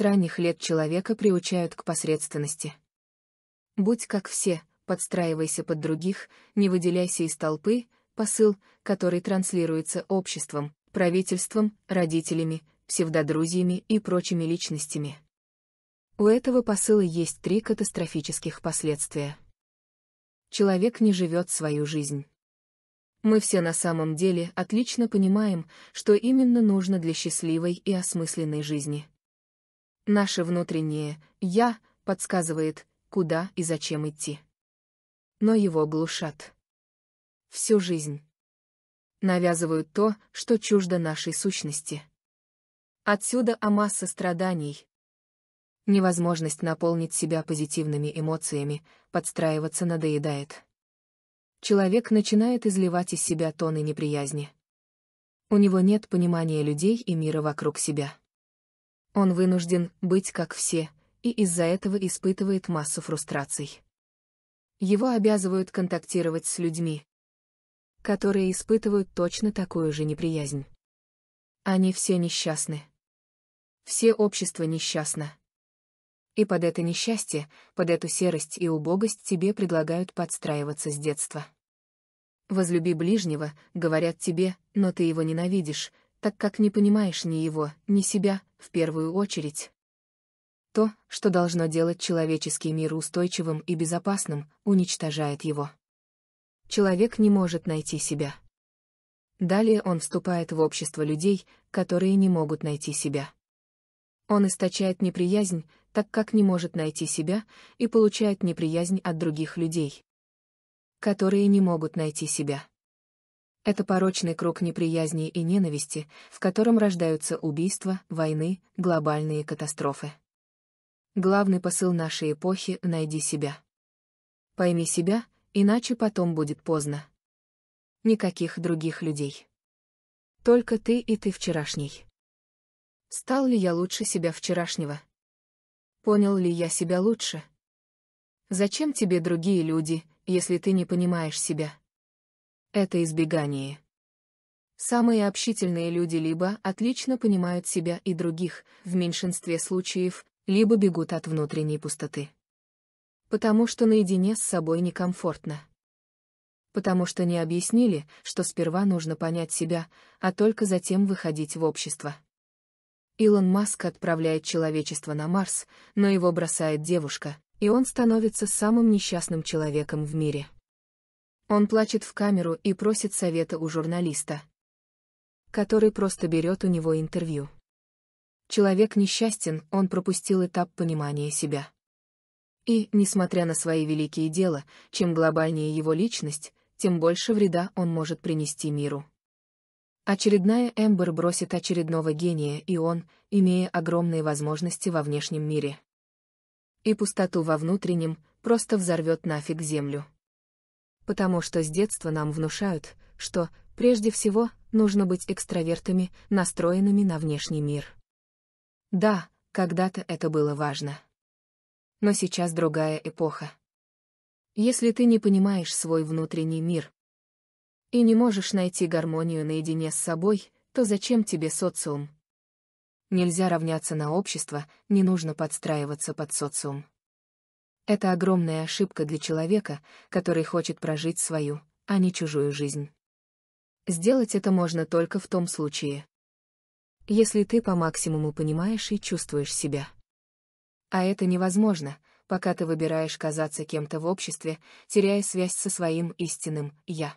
С ранних лет человека приучают к посредственности. Будь как все, подстраивайся под других, не выделяйся из толпы, посыл, который транслируется обществом, правительством, родителями, псевдодрузьями и прочими личностями. У этого посыла есть три катастрофических последствия. Человек не живет свою жизнь. Мы все на самом деле отлично понимаем, что именно нужно для счастливой и осмысленной жизни. Наше внутреннее «я» подсказывает, куда и зачем идти. Но его глушат. Всю жизнь. Навязывают то, что чуждо нашей сущности. Отсюда масса страданий. Невозможность наполнить себя позитивными эмоциями, подстраиваться надоедает. Человек начинает изливать из себя тоны неприязни. У него нет понимания людей и мира вокруг себя. Он вынужден быть как все, и из-за этого испытывает массу фрустраций. Его обязывают контактировать с людьми, которые испытывают точно такую же неприязнь. Они все несчастны. Все общество несчастно. И под это несчастье, под эту серость и убогость тебе предлагают подстраиваться с детства. «Возлюби ближнего», — говорят тебе, но ты его ненавидишь, так как не понимаешь ни его, ни себя, в первую очередь. То, что должно делать человеческий мир устойчивым и безопасным, уничтожает его. Человек не может найти себя. Далее он вступает в общество людей, которые не могут найти себя. Он источает неприязнь, так как не может найти себя, и получает неприязнь от других людей, которые не могут найти себя. Это порочный круг неприязни и ненависти, в котором рождаются убийства, войны, глобальные катастрофы. Главный посыл нашей эпохи — найди себя. Пойми себя, иначе потом будет поздно. Никаких других людей. Только ты и ты вчерашний. Стал ли я лучше себя вчерашнего? Понял ли я себя лучше? Зачем тебе другие люди, если ты не понимаешь себя? Это избегание. Самые общительные люди либо отлично понимают себя и других, в меньшинстве случаев, либо бегут от внутренней пустоты. Потому что наедине с собой некомфортно. Потому что не объяснили, что сперва нужно понять себя, а только затем выходить в общество. Илон Маск отправляет человечество на Марс, но его бросает девушка, и он становится самым несчастным человеком в мире. Он плачет в камеру и просит совета у журналиста, который просто берет у него интервью. Человек несчастен, он пропустил этап понимания себя. И, несмотря на свои великие дела, чем глобальнее его личность, тем больше вреда он может принести миру. Очередная Эмбер бросит очередного гения, и он, имея огромные возможности во внешнем мире. И пустоту во внутреннем, просто взорвет нафиг землю. Потому что с детства нам внушают, что, прежде всего, нужно быть экстравертами, настроенными на внешний мир. Да, когда-то это было важно. Но сейчас другая эпоха. Если ты не понимаешь свой внутренний мир и не можешь найти гармонию наедине с собой, то зачем тебе социум? Нельзя равняться на общество, не нужно подстраиваться под социум. Это огромная ошибка для человека, который хочет прожить свою, а не чужую жизнь. Сделать это можно только в том случае, если ты по максимуму понимаешь и чувствуешь себя. А это невозможно, пока ты выбираешь казаться кем-то в обществе, теряя связь со своим истинным «я».